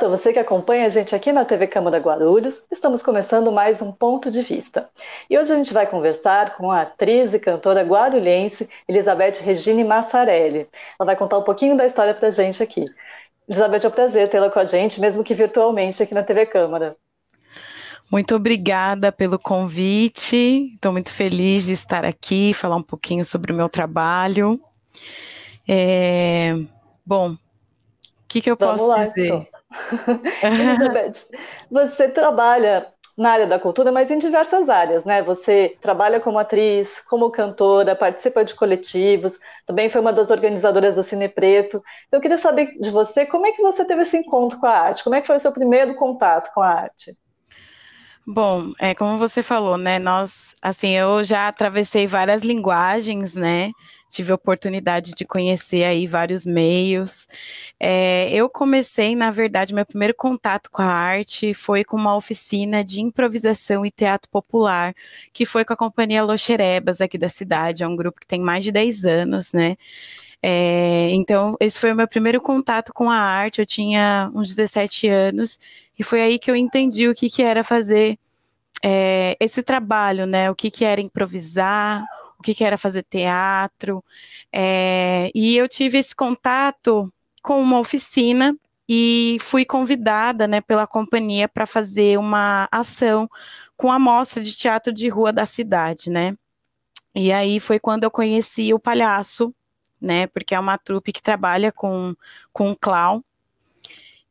Olá para você que acompanha a gente aqui na TV Câmara Guarulhos. Estamos começando mais um Ponto de Vista. E hoje a gente vai conversar com a atriz e cantora guarulhense Elizabeth Regine Massarelli. Ela vai contar um pouquinho da história para a gente aqui. Elizabeth, é um prazer tê-la com a gente, mesmo que virtualmente aqui na TV Câmara. Muito obrigada pelo convite. Estou muito feliz de estar aqui, falar um pouquinho sobre o meu trabalho. É... Bom, o que, que eu Vamos posso lá, dizer? Então. Elizabeth, você trabalha na área da cultura, mas em diversas áreas, né? Você trabalha como atriz, como cantora, participa de coletivos, também foi uma das organizadoras do Cine Preto. Então, eu queria saber de você como é que você teve esse encontro com a arte, como é que foi o seu primeiro contato com a arte? Bom, é como você falou, né? Nós, assim, eu já atravessei várias linguagens, né? Tive oportunidade de conhecer aí vários meios. É, eu comecei, na verdade, meu primeiro contato com a arte foi com uma oficina de improvisação e teatro popular, que foi com a companhia Loxerebas aqui da cidade. É um grupo que tem mais de 10 anos, né? É, então, esse foi o meu primeiro contato com a arte. Eu tinha uns 17 anos e foi aí que eu entendi o que, que era fazer é, esse trabalho, né? O que, que era improvisar, o que, que era fazer teatro. É, e eu tive esse contato com uma oficina e fui convidada né, pela companhia para fazer uma ação com a mostra de teatro de rua da cidade, né? E aí foi quando eu conheci o palhaço né? Porque é uma trupe que trabalha com, com clown.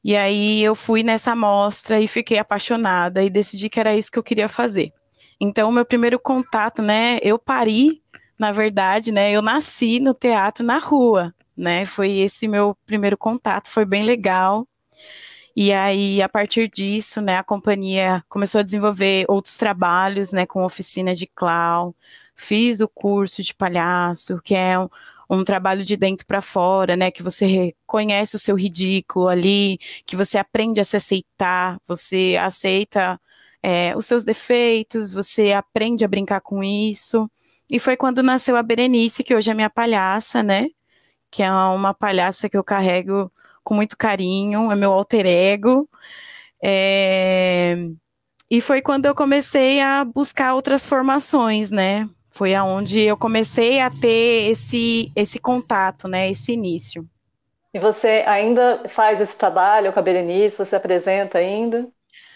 E aí eu fui nessa amostra e fiquei apaixonada e decidi que era isso que eu queria fazer. Então, o meu primeiro contato, né? Eu pari, na verdade, né? Eu nasci no teatro na rua, né? Foi esse meu primeiro contato, foi bem legal. E aí, a partir disso, né, a companhia começou a desenvolver outros trabalhos, né, com oficina de clown. Fiz o curso de palhaço, que é um, um trabalho de dentro para fora, né? Que você reconhece o seu ridículo ali, que você aprende a se aceitar, você aceita é, os seus defeitos, você aprende a brincar com isso. E foi quando nasceu a Berenice, que hoje é minha palhaça, né? Que é uma palhaça que eu carrego com muito carinho, é meu alter ego. É... E foi quando eu comecei a buscar outras formações, né? Foi aonde eu comecei a ter esse, esse contato, né, esse início. E você ainda faz esse trabalho é com a Berenice? Você apresenta ainda?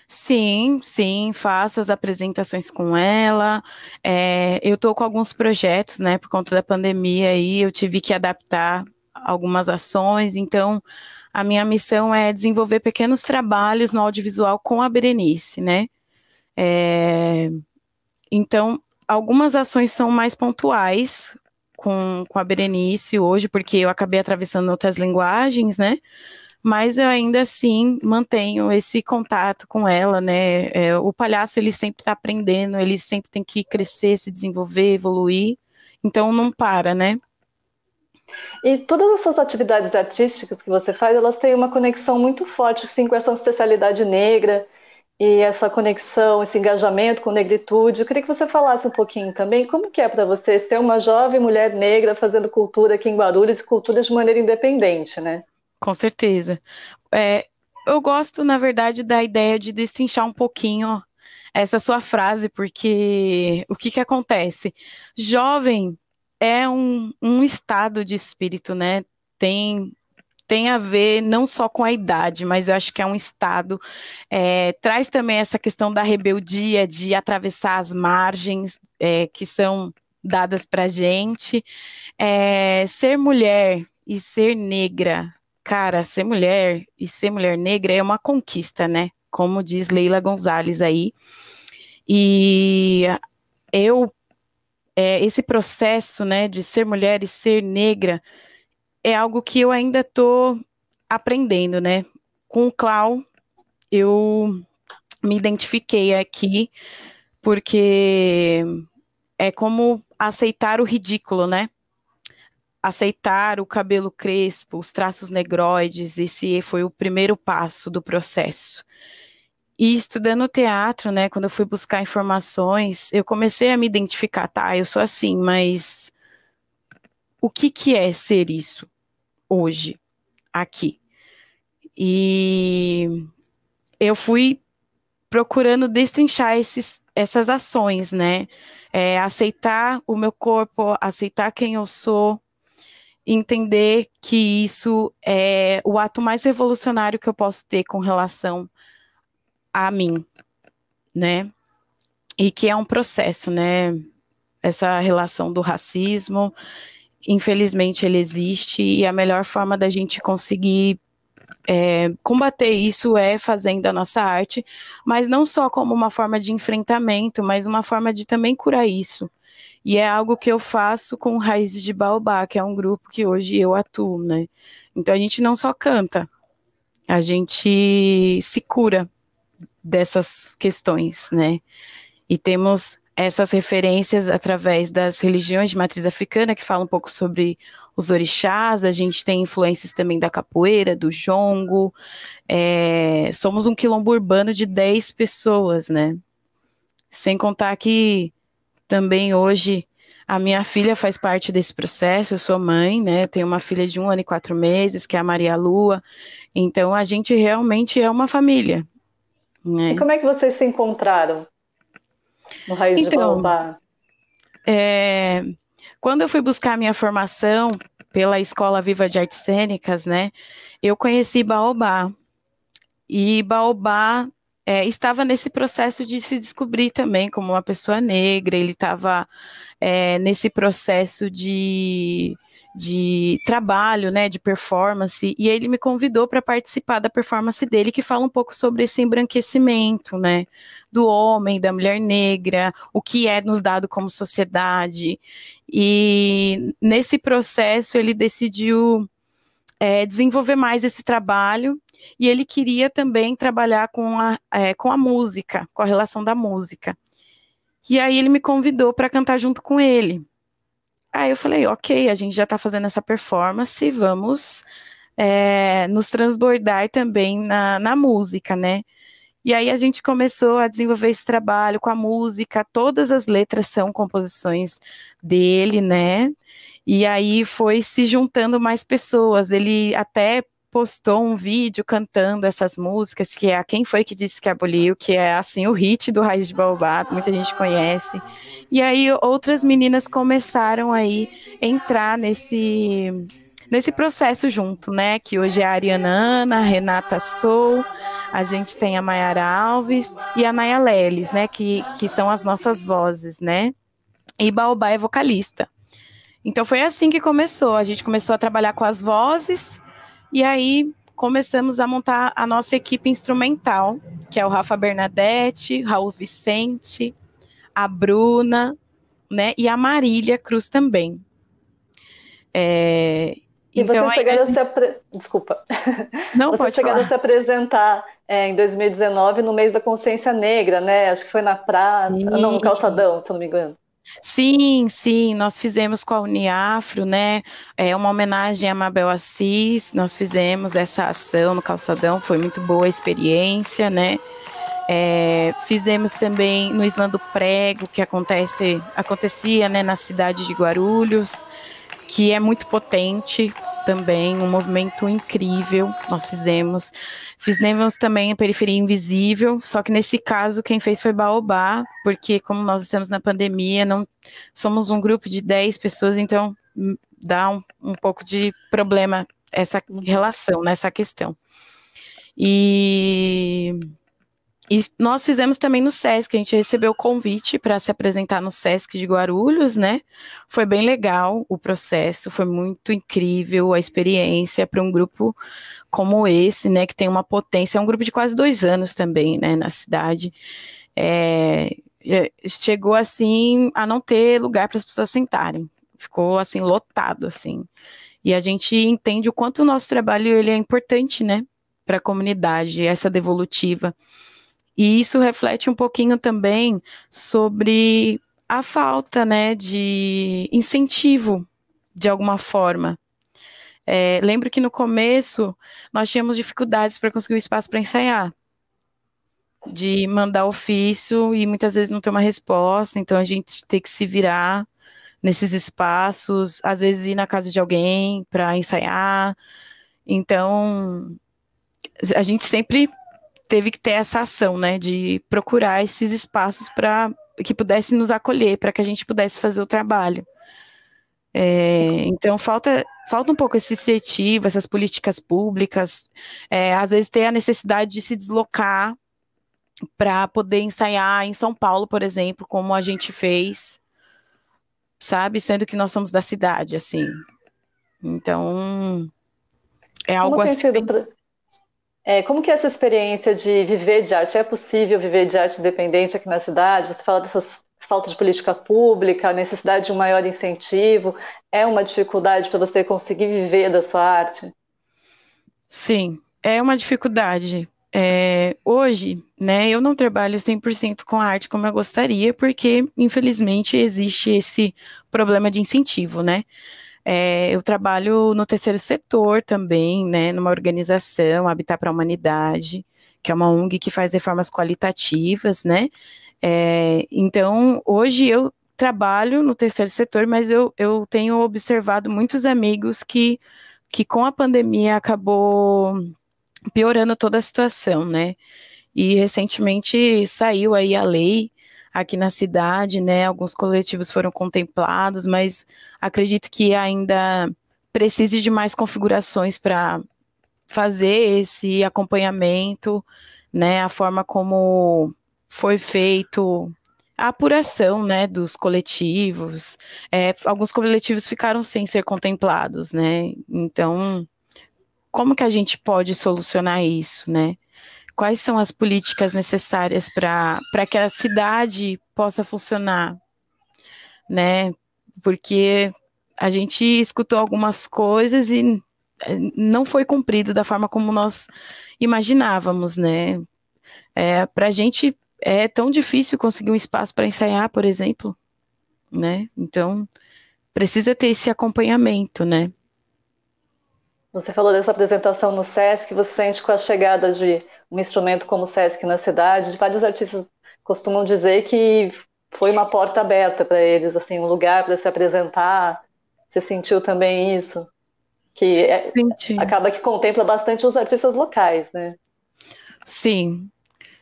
Sim, sim, faço as apresentações com ela. É, eu estou com alguns projetos, né, por conta da pandemia aí, eu tive que adaptar algumas ações, então a minha missão é desenvolver pequenos trabalhos no audiovisual com a Berenice, né? É, então, algumas ações são mais pontuais com, com a Berenice hoje, porque eu acabei atravessando outras linguagens, né? Mas eu ainda assim mantenho esse contato com ela, né? É, o palhaço ele sempre está aprendendo, ele sempre tem que crescer, se desenvolver, evoluir. Então não para, né? E todas essas atividades artísticas que você faz, elas têm uma conexão muito forte assim, com essa ancestralidade negra, e essa conexão, esse engajamento com negritude. Eu queria que você falasse um pouquinho também como que é para você ser uma jovem mulher negra fazendo cultura aqui em Guarulhos, cultura de maneira independente, né? Com certeza. É, eu gosto, na verdade, da ideia de destrinchar um pouquinho essa sua frase, porque o que, que acontece? Jovem é um, um estado de espírito, né? Tem tem a ver não só com a idade, mas eu acho que é um estado. É, traz também essa questão da rebeldia, de atravessar as margens é, que são dadas para gente. É, ser mulher e ser negra, cara, ser mulher e ser mulher negra é uma conquista, né? Como diz Leila Gonzalez aí. E eu, é, esse processo, né, de ser mulher e ser negra, é algo que eu ainda estou aprendendo, né? Com o Clau, eu me identifiquei aqui, porque é como aceitar o ridículo, né? Aceitar o cabelo crespo, os traços negroides, esse foi o primeiro passo do processo. E estudando teatro, né, quando eu fui buscar informações, eu comecei a me identificar, tá, eu sou assim, mas o que que é ser isso? hoje, aqui. E eu fui procurando destrinchar esses, essas ações, né? É, aceitar o meu corpo, aceitar quem eu sou, entender que isso é o ato mais revolucionário que eu posso ter com relação a mim, né? E que é um processo, né? Essa relação do racismo infelizmente ele existe e a melhor forma da gente conseguir é, combater isso é fazendo a nossa arte, mas não só como uma forma de enfrentamento, mas uma forma de também curar isso. E é algo que eu faço com Raízes de Baobá, que é um grupo que hoje eu atuo, né? Então a gente não só canta, a gente se cura dessas questões, né? E temos essas referências através das religiões de matriz africana, que fala um pouco sobre os orixás, a gente tem influências também da capoeira, do jongo. É, somos um quilombo urbano de 10 pessoas, né? Sem contar que também hoje a minha filha faz parte desse processo, eu sou mãe, né? Tenho uma filha de um ano e quatro meses, que é a Maria Lua. Então a gente realmente é uma família. Né? E como é que vocês se encontraram? No Raiz então, de É, quando eu fui buscar minha formação pela Escola Viva de Artes Cênicas, né, eu conheci Baobá. E Baobá é, estava nesse processo de se descobrir também como uma pessoa negra, ele estava é, nesse processo de de trabalho, né, de performance, e ele me convidou para participar da performance dele, que fala um pouco sobre esse embranquecimento, né, do homem, da mulher negra, o que é nos dado como sociedade, e nesse processo ele decidiu é, desenvolver mais esse trabalho, e ele queria também trabalhar com a, é, com a música, com a relação da música. E aí ele me convidou para cantar junto com ele. Aí eu falei, ok, a gente já está fazendo essa performance, vamos é, nos transbordar também na, na música, né? E aí a gente começou a desenvolver esse trabalho com a música, todas as letras são composições dele, né? E aí foi se juntando mais pessoas. Ele até postou um vídeo cantando essas músicas, que é a Quem Foi Que Disse Que Aboliu, que é assim o hit do Raiz de Baobá, muita gente conhece. E aí outras meninas começaram aí a entrar nesse nesse processo junto, né? Que hoje é a Ariana Ana, a Renata Sou, a gente tem a Mayara Alves e a Naya Leles, né? Que, que são as nossas vozes, né? E Baobá é vocalista. Então foi assim que começou. A gente começou a trabalhar com as vozes e aí começamos a montar a nossa equipe instrumental, que é o Rafa Bernadette, Raul Vicente, a Bruna, né? E a Marília Cruz também. É, e então, você é é, chegaram aí... É a se apre... desculpa. Não pode chegando falar. a se apresentar é, em 2019 no mês da consciência negra, né? Acho que foi na praça, Sim. não no calçadão, se não me engano. Sim, sim, nós fizemos com a Uniafro, né? É uma homenagem a Mabel Assis. Nós fizemos essa ação no calçadão, foi muito boa a experiência, né? É, fizemos também no Islã do Prego, que acontece, acontecia né, na cidade de Guarulhos, que é muito potente também, um movimento incrível. Nós fizemos Fiz Nevels também Periferia Invisível, só que nesse caso quem fez foi Baobá, porque como nós estamos na pandemia, não somos um grupo de 10 pessoas, então hum, dá um, um pouco de problema essa uhum. relação, nessa né, questão. E e nós fizemos também no SESC, a gente recebeu o convite para se apresentar no SESC de Guarulhos, né? Foi bem legal o processo, foi muito incrível a experiência para um grupo como esse, né? Que tem uma potência, é um grupo de quase dois anos também, né? Na cidade. É, é chegou assim a não ter lugar para as pessoas sentarem. Ficou assim lotado assim. E a gente entende o quanto o nosso trabalho ele é importante, né, para a comunidade, essa devolutiva. E isso reflete um pouquinho também sobre a falta né, de incentivo, de alguma forma. É, lembro que no começo nós tínhamos dificuldades para conseguir um espaço para ensaiar, de mandar ofício e muitas vezes não ter uma resposta, então a gente tem que se virar nesses espaços, às vezes ir na casa de alguém para ensaiar. Então a gente sempre teve que ter essa ação, né, de procurar esses espaços para que pudesse nos acolher, para que a gente pudesse fazer o trabalho. É, então falta falta um pouco essa iniciativa, essas políticas públicas, é, às vezes tem a necessidade de se deslocar para poder ensaiar em São Paulo, por exemplo, como a gente fez, sabe, sendo que nós somos da cidade, assim. Então é algo como assim. Tem sido é, como que é essa experiência de viver de arte? É possível viver de arte independente aqui na cidade? Você fala dessas faltas de política pública, necessidade de um maior incentivo. É uma dificuldade para você conseguir viver da sua arte? Sim, é uma dificuldade. É, hoje, né, eu não trabalho 100% com a arte como eu gostaria, porque, infelizmente, existe esse problema de incentivo, né? É, eu trabalho no terceiro setor também, né, numa organização, Habitat para a Humanidade, que é uma ONG que faz reformas qualitativas, né? É, então, hoje eu trabalho no terceiro setor, mas eu, eu tenho observado muitos amigos que, que com a pandemia acabou piorando toda a situação, né? E recentemente saiu aí a lei aqui na cidade, né? Alguns coletivos foram contemplados, mas acredito que ainda precise de mais configurações para fazer esse acompanhamento, né? A forma como foi feito a apuração, né, dos coletivos, é, alguns coletivos ficaram sem ser contemplados, né? Então, como que a gente pode solucionar isso, né? quais são as políticas necessárias para que a cidade possa funcionar, né? Porque a gente escutou algumas coisas e eh, não foi cumprido da forma como nós imaginávamos, né? É, para a gente é tão difícil conseguir um espaço para ensaiar, por exemplo, né? Então precisa ter esse acompanhamento, né? Você falou dessa apresentação no SESC, você sente com a chegada de um instrumento como o Sesc na cidade, vários artistas costumam dizer que foi uma porta aberta para eles, assim, um lugar para se apresentar. Você sentiu também isso? Que é, acaba que contempla bastante os artistas locais, né? Sim,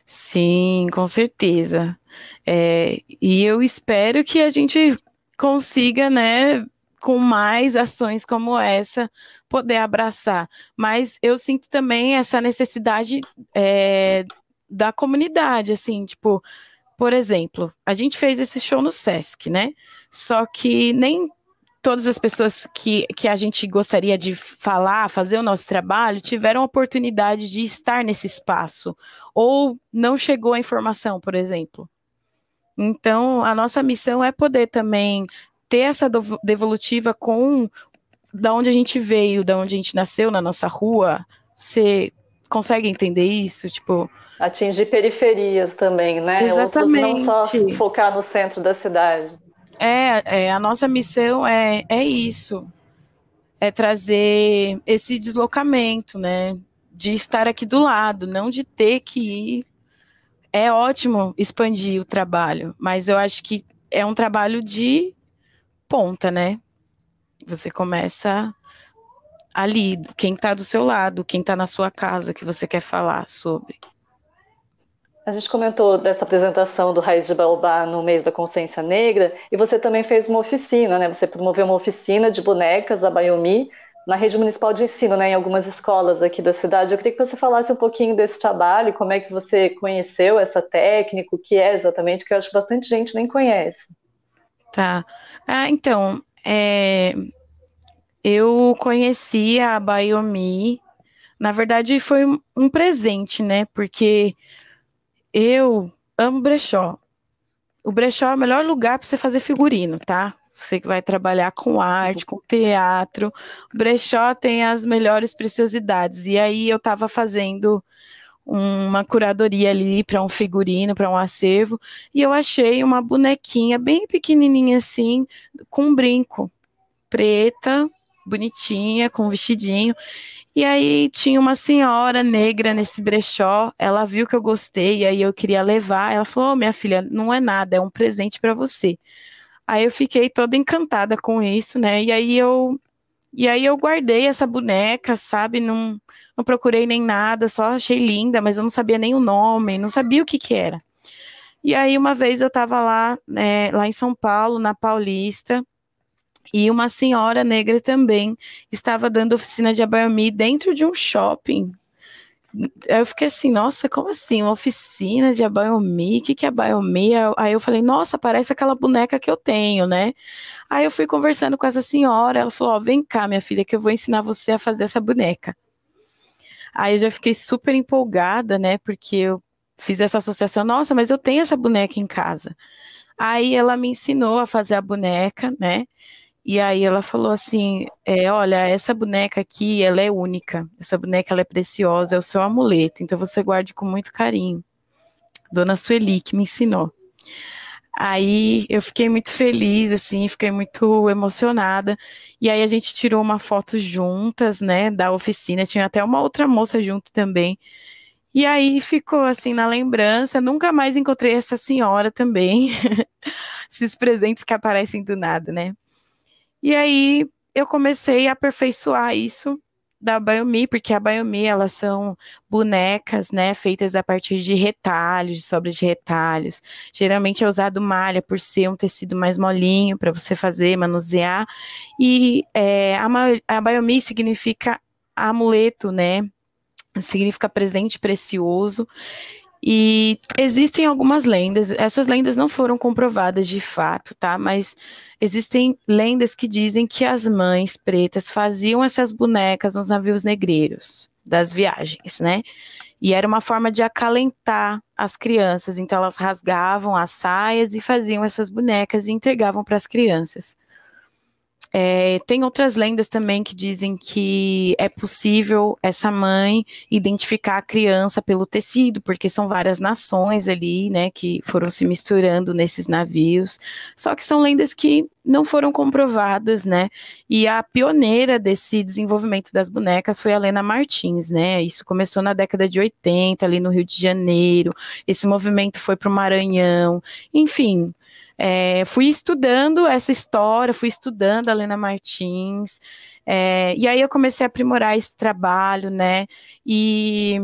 sim, com certeza. É, e eu espero que a gente consiga, né, com mais ações como essa poder abraçar. Mas eu sinto também essa necessidade é, da comunidade, assim, tipo, por exemplo, a gente fez esse show no Sesc, né? Só que nem todas as pessoas que, que a gente gostaria de falar, fazer o nosso trabalho, tiveram a oportunidade de estar nesse espaço, ou não chegou a informação, por exemplo. Então, a nossa missão é poder também ter essa devolutiva com da onde a gente veio, da onde a gente nasceu, na nossa rua. Você consegue entender isso? Tipo, atingir periferias também, né? Exatamente. Outros não só focar no centro da cidade. É, é a nossa missão é, é isso, é trazer esse deslocamento, né? De estar aqui do lado, não de ter que ir. É ótimo expandir o trabalho, mas eu acho que é um trabalho de ponta, né? Você começa ali, quem está do seu lado, quem está na sua casa que você quer falar sobre. A gente comentou dessa apresentação do Raiz de Baobá no mês da consciência negra, e você também fez uma oficina, né? Você promoveu uma oficina de bonecas, a Bayomi, na rede municipal de ensino, né, em algumas escolas aqui da cidade. Eu queria que você falasse um pouquinho desse trabalho, como é que você conheceu essa técnica, o que é exatamente, que eu acho que bastante gente nem conhece. Tá. Ah, então, é, eu conheci a Biomi. Na verdade, foi um presente, né? Porque eu amo brechó. O brechó é o melhor lugar para você fazer figurino, tá? Você que vai trabalhar com arte, com teatro. O brechó tem as melhores preciosidades. E aí eu estava fazendo uma curadoria ali para um figurino, para um acervo, e eu achei uma bonequinha bem pequenininha assim, com um brinco, preta, bonitinha, com um vestidinho. E aí tinha uma senhora negra nesse brechó, ela viu que eu gostei, e aí eu queria levar, ela falou: oh, "Minha filha, não é nada, é um presente para você". Aí eu fiquei toda encantada com isso, né? E aí eu e aí eu guardei essa boneca, sabe, num não procurei nem nada, só achei linda, mas eu não sabia nem o nome, não sabia o que que era. E aí uma vez eu estava lá, né, lá em São Paulo, na Paulista, e uma senhora negra também estava dando oficina de abayomi dentro de um shopping. Eu fiquei assim, nossa, como assim? Uma oficina de abayomi? O que, que é abayomi? Aí eu falei, nossa, parece aquela boneca que eu tenho, né? Aí eu fui conversando com essa senhora, ela falou, oh, vem cá, minha filha, que eu vou ensinar você a fazer essa boneca. Aí eu já fiquei super empolgada, né? Porque eu fiz essa associação, nossa, mas eu tenho essa boneca em casa. Aí ela me ensinou a fazer a boneca, né? E aí ela falou assim, é, olha, essa boneca aqui, ela é única, essa boneca ela é preciosa, é o seu amuleto, então você guarde com muito carinho. Dona Sueli que me ensinou. Aí eu fiquei muito feliz, assim, fiquei muito emocionada. E aí a gente tirou uma foto juntas, né, da oficina. Tinha até uma outra moça junto também. E aí ficou assim na lembrança. Nunca mais encontrei essa senhora também. Esses presentes que aparecem do nada, né? E aí eu comecei a aperfeiçoar isso da Biomi, porque a Biomi, elas são bonecas, né, feitas a partir de retalhos, de sobras de retalhos. Geralmente é usado malha por ser um tecido mais molinho para você fazer, manusear. E é, a, a significa amuleto, né? Significa presente precioso. E existem algumas lendas, essas lendas não foram comprovadas de fato, tá? Mas existem lendas que dizem que as mães pretas faziam essas bonecas nos navios negreiros das viagens, né? E era uma forma de acalentar as crianças, então elas rasgavam as saias e faziam essas bonecas e entregavam para as crianças. É, tem outras lendas também que dizem que é possível essa mãe identificar a criança pelo tecido, porque são várias nações ali, né, que foram se misturando nesses navios. Só que são lendas que não foram comprovadas, né? E a pioneira desse desenvolvimento das bonecas foi a Helena Martins, né? Isso começou na década de 80, ali no Rio de Janeiro. Esse movimento foi para o Maranhão. Enfim, é, fui estudando essa história, fui estudando a Lena Martins, é, e aí eu comecei a aprimorar esse trabalho, né? E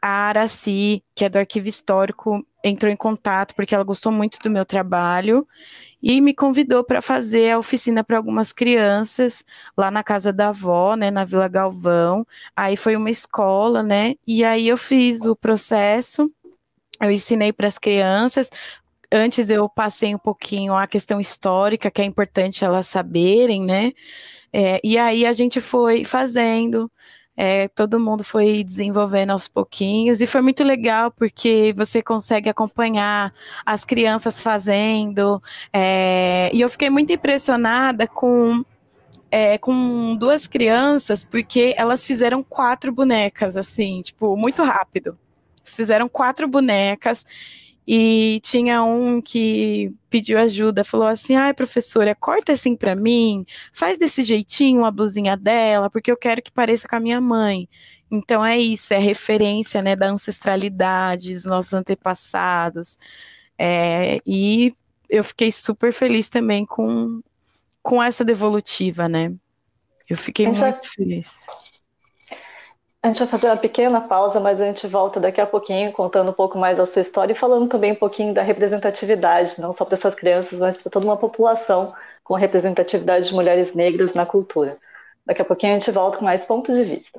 a Araci, que é do Arquivo Histórico, entrou em contato porque ela gostou muito do meu trabalho e me convidou para fazer a oficina para algumas crianças lá na casa da avó, né, na Vila Galvão. Aí foi uma escola, né? E aí eu fiz o processo eu ensinei para as crianças, antes eu passei um pouquinho a questão histórica, que é importante elas saberem, né? É, e aí a gente foi fazendo, é, todo mundo foi desenvolvendo aos pouquinhos e foi muito legal porque você consegue acompanhar as crianças fazendo. É, e eu fiquei muito impressionada com. É, com duas crianças, porque elas fizeram quatro bonecas, assim, tipo, muito rápido. fizeram quatro bonecas e tinha um que pediu ajuda, falou assim: ai, professora, corta assim para mim, faz desse jeitinho a blusinha dela, porque eu quero que pareça com a minha mãe. Então é isso, é referência né, da ancestralidade, dos nossos antepassados. É, e eu fiquei super feliz também com, com essa devolutiva, né? Eu fiquei muito feliz. A gente vai fazer uma pequena pausa, mas a gente volta daqui a pouquinho contando um pouco mais da sua história e falando também um pouquinho da representatividade, não só para essas crianças, mas para toda uma população com representatividade de mulheres negras na cultura. Daqui a pouquinho a gente volta com mais ponto de vista.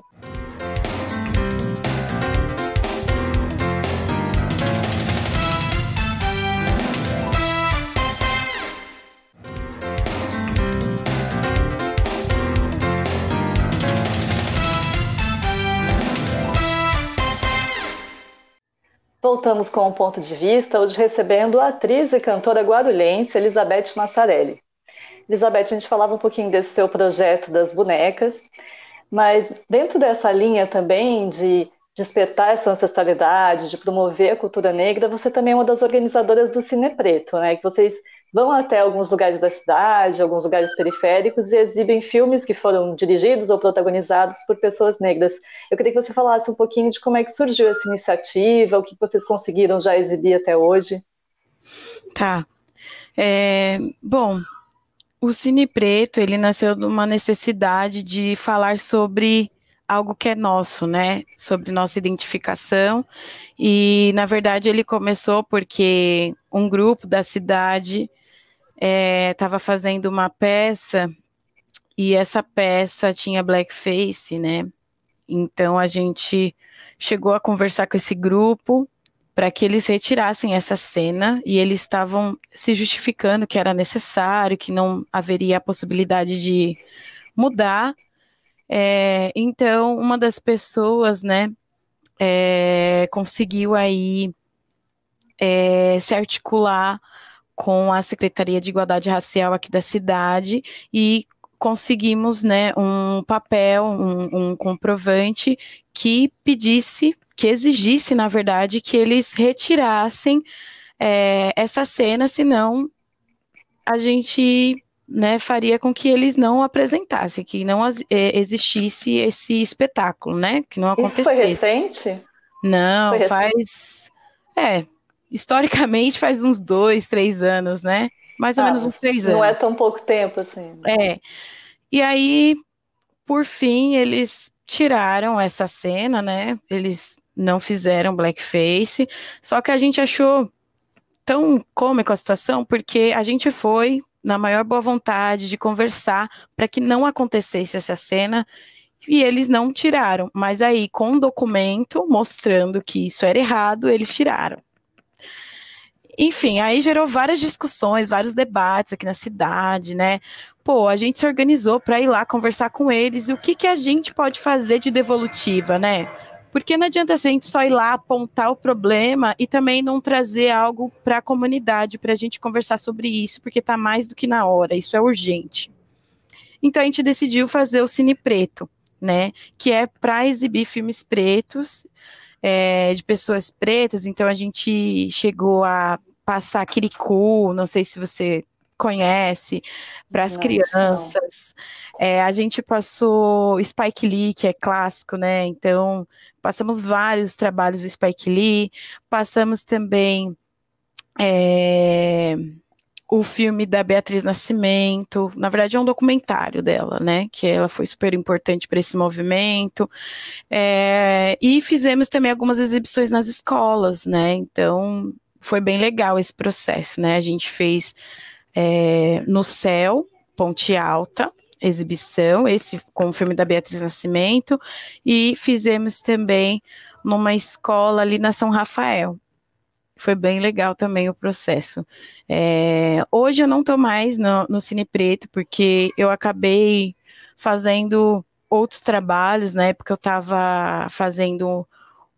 voltamos com o um ponto de vista, hoje recebendo a atriz e cantora guarulhense Elizabeth Massarelli. Elizabeth, a gente falava um pouquinho desse seu projeto das bonecas, mas dentro dessa linha também de despertar essa ancestralidade, de promover a cultura negra, você também é uma das organizadoras do Cine Preto, né? Que vocês vão até alguns lugares da cidade, alguns lugares periféricos e exibem filmes que foram dirigidos ou protagonizados por pessoas negras. Eu queria que você falasse um pouquinho de como é que surgiu essa iniciativa, o que vocês conseguiram já exibir até hoje. Tá. É, bom, o Cine Preto, ele nasceu de uma necessidade de falar sobre algo que é nosso, né? Sobre nossa identificação. E, na verdade, ele começou porque um grupo da cidade estava é, fazendo uma peça e essa peça tinha blackface, né? Então a gente chegou a conversar com esse grupo para que eles retirassem essa cena e eles estavam se justificando que era necessário, que não haveria a possibilidade de mudar. É, então, uma das pessoas, né, é, conseguiu aí é, se articular com a Secretaria de Igualdade Racial aqui da cidade e conseguimos né, um papel, um, um comprovante que pedisse, que exigisse, na verdade, que eles retirassem é, essa cena, senão a gente né, faria com que eles não apresentassem, que não é, existisse esse espetáculo, né? Que não acontecesse. Isso foi recente? Não, foi recente. faz. É, historicamente faz uns dois, três anos, né? Mais ou ah, menos uns três anos. Não é tão pouco tempo assim. Né? É. E aí, por fim, eles tiraram essa cena, né? Eles não fizeram blackface. Só que a gente achou tão cômico a situação porque a gente foi na maior boa vontade de conversar para que não acontecesse essa cena e eles não tiraram. Mas aí, com um documento mostrando que isso era errado, eles tiraram. Enfim, aí gerou várias discussões, vários debates aqui na cidade, né? Pô, a gente se organizou para ir lá conversar com eles e o que, que a gente pode fazer de devolutiva, né? Porque não adianta assim, a gente só ir lá apontar o problema e também não trazer algo para a comunidade para a gente conversar sobre isso, porque está mais do que na hora, isso é urgente. Então a gente decidiu fazer o Cine Preto, né? Que é para exibir filmes pretos é, de pessoas pretas, então a gente chegou a passar quiricu, não sei se você conhece, para as crianças. É, a gente passou Spike Lee, que é clássico, né? Então, passamos vários trabalhos do Spike Lee, passamos também. É o filme da Beatriz Nascimento, na verdade é um documentário dela, né? Que ela foi super importante para esse movimento. É, e fizemos também algumas exibições nas escolas, né? Então foi bem legal esse processo, né? A gente fez é, no céu, Ponte Alta, exibição, esse com o filme da Beatriz Nascimento, e fizemos também numa escola ali na São Rafael, foi bem legal também o processo. É, hoje eu não estou mais no, no Cine Preto, porque eu acabei fazendo outros trabalhos, na né, época eu estava fazendo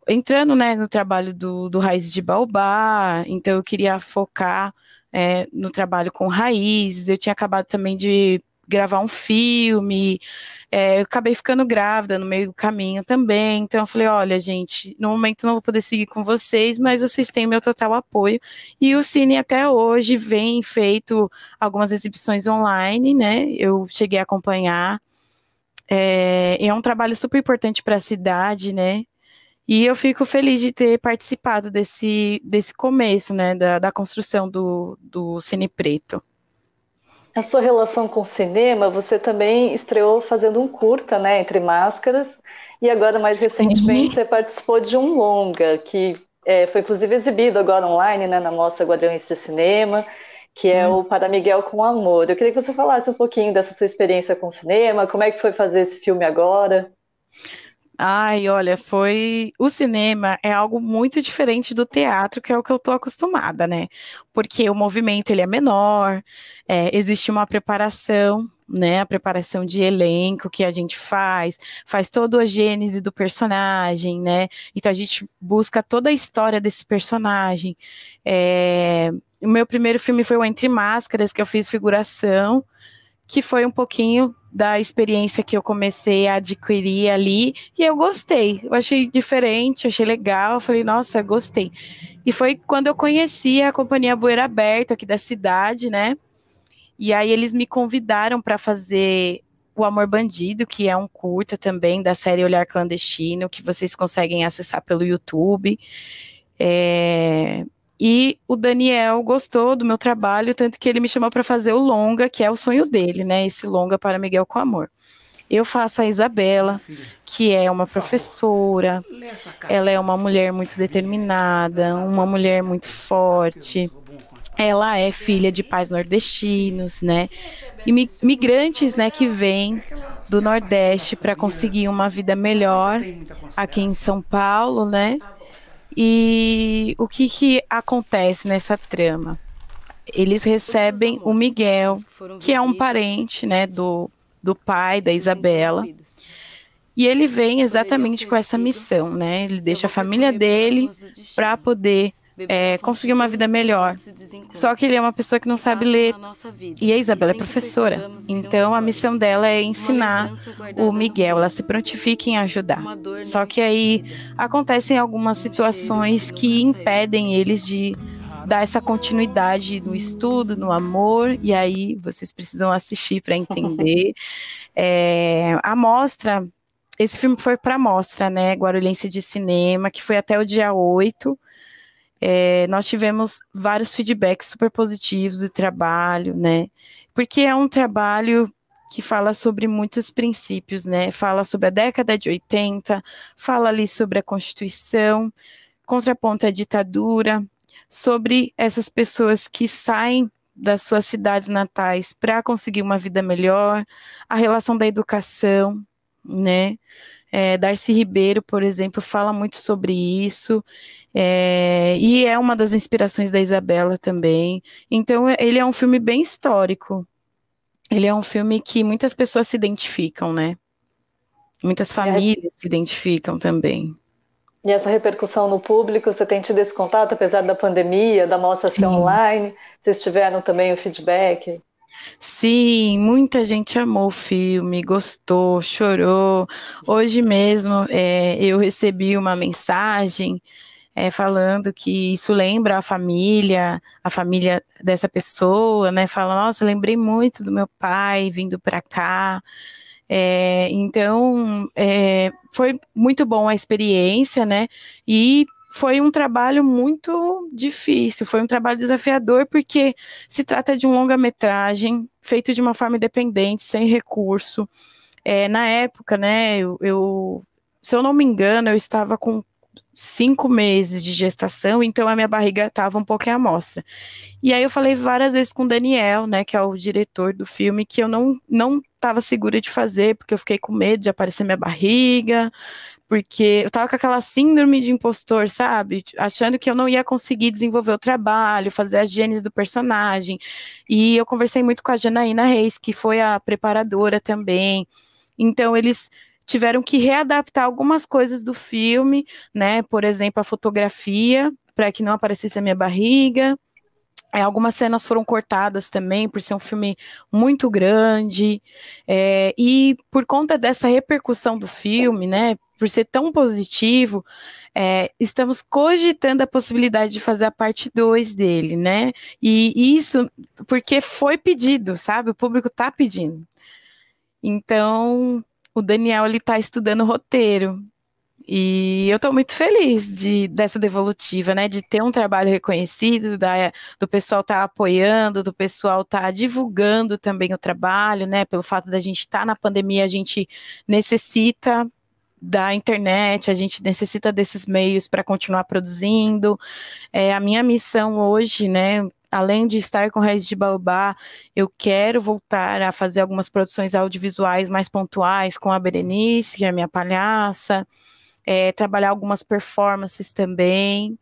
entrando né, no trabalho do, do Raiz de Baobá, então eu queria focar é, no trabalho com raízes, eu tinha acabado também de gravar um filme, é, eu acabei ficando grávida no meio do caminho também. Então eu falei, olha, gente, no momento não vou poder seguir com vocês, mas vocês têm meu total apoio. E o Cine até hoje vem feito algumas exibições online, né? Eu cheguei a acompanhar. É, é um trabalho super importante para a cidade, né? E eu fico feliz de ter participado desse, desse começo, né, da, da construção do, do Cine Preto a sua relação com o cinema, você também estreou fazendo um curta, né, entre máscaras, e agora mais Sim. recentemente você participou de um longa que é, foi inclusive exibido agora online, né, na Mostra Guardiões de Cinema, que é hum. o uhum. Para Miguel com Amor. Eu queria que você falasse um pouquinho dessa sua experiência com o cinema, como é que foi fazer esse filme agora? Ai, olha, foi. O cinema é algo muito diferente do teatro, que é o que eu tô acostumada, né? Porque o movimento ele é menor, é, existe uma preparação, né? A preparação de elenco que a gente faz, faz toda a gênese do personagem, né? Então a gente busca toda a história desse personagem. É... O meu primeiro filme foi o Entre Máscaras, que eu fiz figuração que foi um pouquinho da experiência que eu comecei a adquirir ali e eu gostei. Eu achei diferente, achei legal, falei, nossa, gostei. E foi quando eu conheci a companhia Bueira Aberto aqui da cidade, né? E aí eles me convidaram para fazer o Amor Bandido, que é um curta também da série Olhar Clandestino, que vocês conseguem acessar pelo YouTube. É... E o Daniel gostou do meu trabalho, tanto que ele me chamou para fazer o longa, que é o sonho dele, né? Esse longa para Miguel com amor. Eu faço a Isabela, que é uma professora. Ela é uma mulher muito determinada, uma mulher muito forte. Ela é filha de pais nordestinos, né? E migrantes, né, que vêm do Nordeste para conseguir uma vida melhor aqui em São Paulo, né? E o que, que acontece nessa trama? Eles recebem o Miguel, que é um parente né, do, do pai da Isabela. E ele vem exatamente com essa missão, né? Ele é deixa a família dele para né? poder é, conseguir uma vida melhor. Só que ele é uma pessoa que não sabe ler. E a é Isabela é professora. Então a missão dela é ensinar o Miguel. Ela se prontifica em ajudar. Só que aí acontecem algumas situações que impedem eles de dar essa continuidade no estudo, no amor, e aí vocês precisam assistir para entender. É, a mostra, esse filme foi para a mostra, né, Guarulhense de Cinema, que foi até o dia 8, é, nós tivemos vários feedbacks super positivos do trabalho, né? Porque é um trabalho que fala sobre muitos princípios, né? Fala sobre a década de 80, fala ali sobre a Constituição, contraponto à ditadura, sobre essas pessoas que saem das suas cidades natais para conseguir uma vida melhor, a relação da educação, né? É, Darcy Ribeiro, por exemplo, fala muito sobre isso. É, e é uma das inspirações da Isabela também. Então, ele é um filme bem histórico. Ele é um filme que muitas pessoas se identificam, né? Muitas famílias se identificam também. E essa repercussão no público, você tem tido esse contato, apesar da pandemia, da mostra ser online? Vocês tiveram também o feedback? Sim, muita gente amou o filme, gostou, chorou. Hoje mesmo é, eu recebi uma mensagem é, falando que isso lembra a família, a família dessa pessoa, né? Fala, nossa, lembrei muito do meu pai vindo para cá. É, então, é, foi muito bom a experiência, né? E foi um trabalho muito difícil, foi um trabalho desafiador, porque se trata de um longa-metragem feito de uma forma independente, sem recurso. É, na época, né, eu, eu, se eu não me engano, eu estava com cinco meses de gestação, então a minha barriga estava um pouco em amostra. E aí eu falei várias vezes com o Daniel, né, que é o diretor do filme, que eu não não estava segura de fazer, porque eu fiquei com medo de aparecer minha barriga, porque eu estava com aquela síndrome de impostor, sabe? Achando que eu não ia conseguir desenvolver o trabalho, fazer a gênese do personagem. E eu conversei muito com a Janaína Reis, que foi a preparadora também. Então eles tiveram que readaptar algumas coisas do filme, né? Por exemplo, a fotografia, para que não aparecesse a minha barriga. É, algumas cenas foram cortadas também, por ser um filme muito grande. É, e por conta dessa repercussão do filme, né? Por ser tão positivo, é, estamos cogitando a possibilidade de fazer a parte 2 dele, né? E isso porque foi pedido, sabe? O público está pedindo. Então, o Daniel ele está estudando roteiro. E eu estou muito feliz de, dessa devolutiva, né? De ter um trabalho reconhecido, da, do pessoal estar tá apoiando, do pessoal estar tá divulgando também o trabalho, né? Pelo fato da gente estar tá na pandemia, a gente necessita da internet, a gente necessita desses meios para continuar produzindo. É, a minha missão hoje, né, além de estar com Raiz de Baobá, eu quero voltar a fazer algumas produções audiovisuais mais pontuais com a Berenice, que é minha palhaça, é, trabalhar algumas performances também.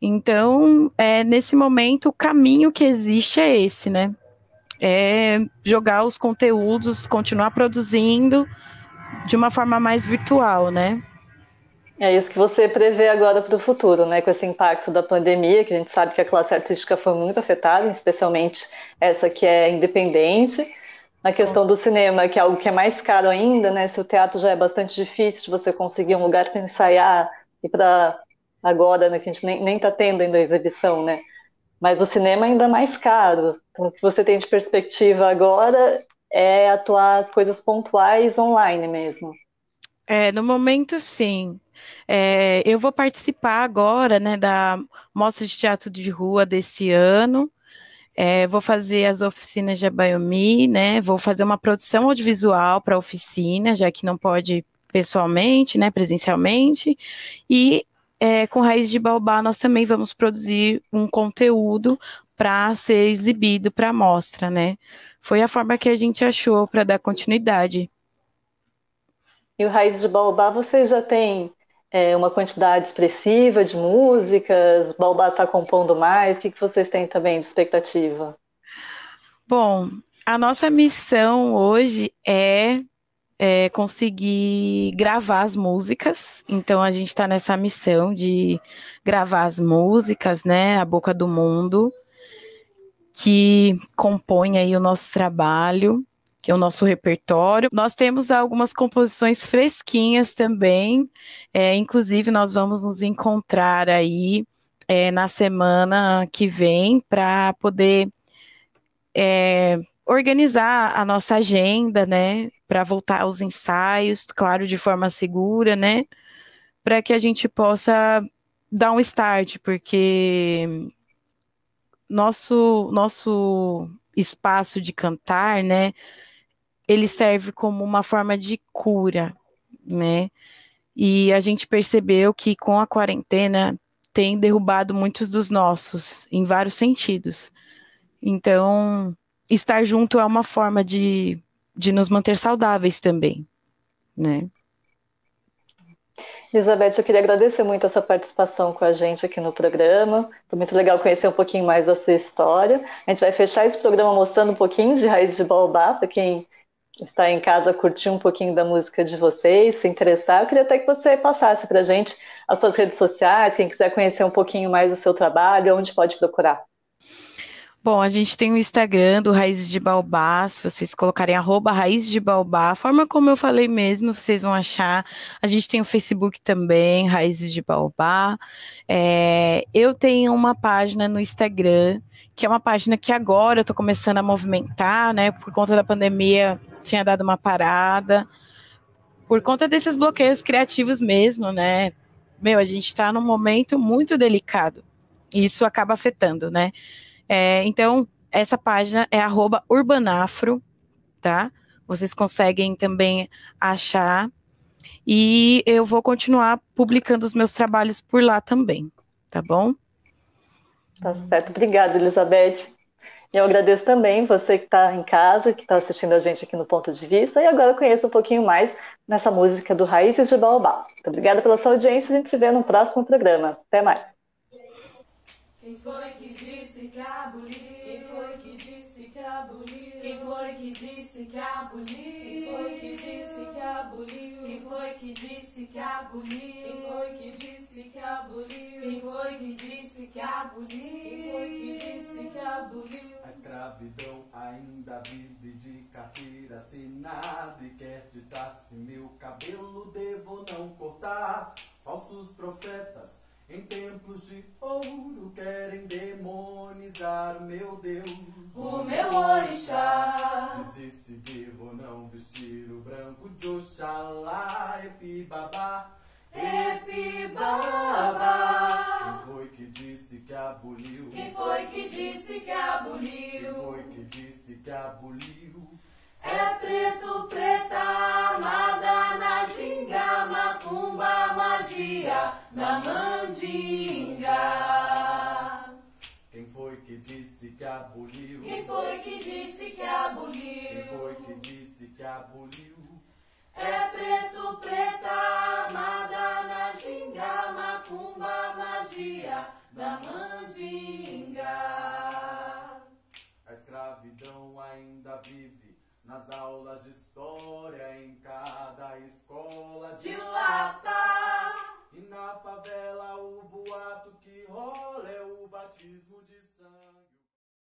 Então, é, nesse momento, o caminho que existe é esse, né? É jogar os conteúdos, continuar produzindo de uma forma mais virtual, né? É isso que você prevê agora para o futuro, né? Com esse impacto da pandemia, que a gente sabe que a classe artística foi muito afetada, especialmente essa que é independente. Na questão do cinema, que é algo que é mais caro ainda, né? Se o teatro já é bastante difícil de você conseguir um lugar para ensaiar e para agora, né? Que a gente nem está tendo ainda a exibição, né? Mas o cinema é ainda mais caro. Então, o que você tem de perspectiva agora é atuar coisas pontuais online mesmo. É, no momento sim. É, eu vou participar agora né, da Mostra de Teatro de Rua desse ano. É, vou fazer as oficinas de Abayomi, né? Vou fazer uma produção audiovisual para oficina, já que não pode pessoalmente, né, presencialmente. E é, com Raiz de Baobá nós também vamos produzir um conteúdo para ser exibido para a mostra, né? Foi a forma que a gente achou para dar continuidade. E o Raiz de Baobá, vocês já têm é, uma quantidade expressiva de músicas? Balbá está compondo mais? O que, que vocês têm também de expectativa? Bom, a nossa missão hoje é, é conseguir gravar as músicas. Então a gente está nessa missão de gravar as músicas, né? A boca do mundo que compõe aí o nosso trabalho que é o nosso repertório. Nós temos algumas composições fresquinhas também, é, inclusive nós vamos nos encontrar aí é, na semana que vem para poder é, organizar a nossa agenda, né, para voltar aos ensaios, claro, de forma segura, né, para que a gente possa dar um start, porque nosso nosso espaço de cantar, né, ele serve como uma forma de cura, né? E a gente percebeu que com a quarentena tem derrubado muitos dos nossos, em vários sentidos. Então, estar junto é uma forma de, de nos manter saudáveis também, né? Elizabeth, eu queria agradecer muito a sua participação com a gente aqui no programa. Foi muito legal conhecer um pouquinho mais da sua história. A gente vai fechar esse programa mostrando um pouquinho de raiz de baobá para quem estar em casa, curtir um pouquinho da música de vocês, se interessar. Eu queria até que você passasse para a gente as suas redes sociais, quem quiser conhecer um pouquinho mais do seu trabalho, onde pode procurar. Bom, a gente tem o Instagram do Raízes de Balbá, se vocês colocarem arroba Raízes de balbá a forma como eu falei mesmo, vocês vão achar. A gente tem o Facebook também, Raízes de balbá É, eu tenho uma página no Instagram que é uma página que agora eu estou começando a movimentar, né? Por conta da pandemia, tinha dado uma parada. Por conta desses bloqueios criativos mesmo, né? Meu, a gente está num momento muito delicado. E isso acaba afetando, né? É, então, essa página é urbanafro, tá? Vocês conseguem também achar. E eu vou continuar publicando os meus trabalhos por lá também, tá bom? Tá certo. Obrigada, Elizabeth. Eu agradeço também você que está em casa, que está assistindo a gente aqui no Ponto de Vista, e agora conheça um pouquinho mais nessa música do Raízes de Baobá. Muito obrigada pela sua audiência, a gente se vê no próximo programa. Até mais. Quem foi que disse que Quem foi que disse que Quem foi que disse que Quem foi que disse que Quem foi que disse que Quem foi que disse disse que aboliu? Quem foi que disse que aboliu? Quem foi que disse que aboliu? A escravidão ainda vive de carteira assinada e quer ditar se meu cabelo devo não cortar. Falsos profetas que disse que aboliu. É preto, preta, amada na ginga, macumba, magia da mandinga. A escravidão ainda vive nas aulas de história em cada escola de, lata. E na favela o boato que rola é o batismo de sangue.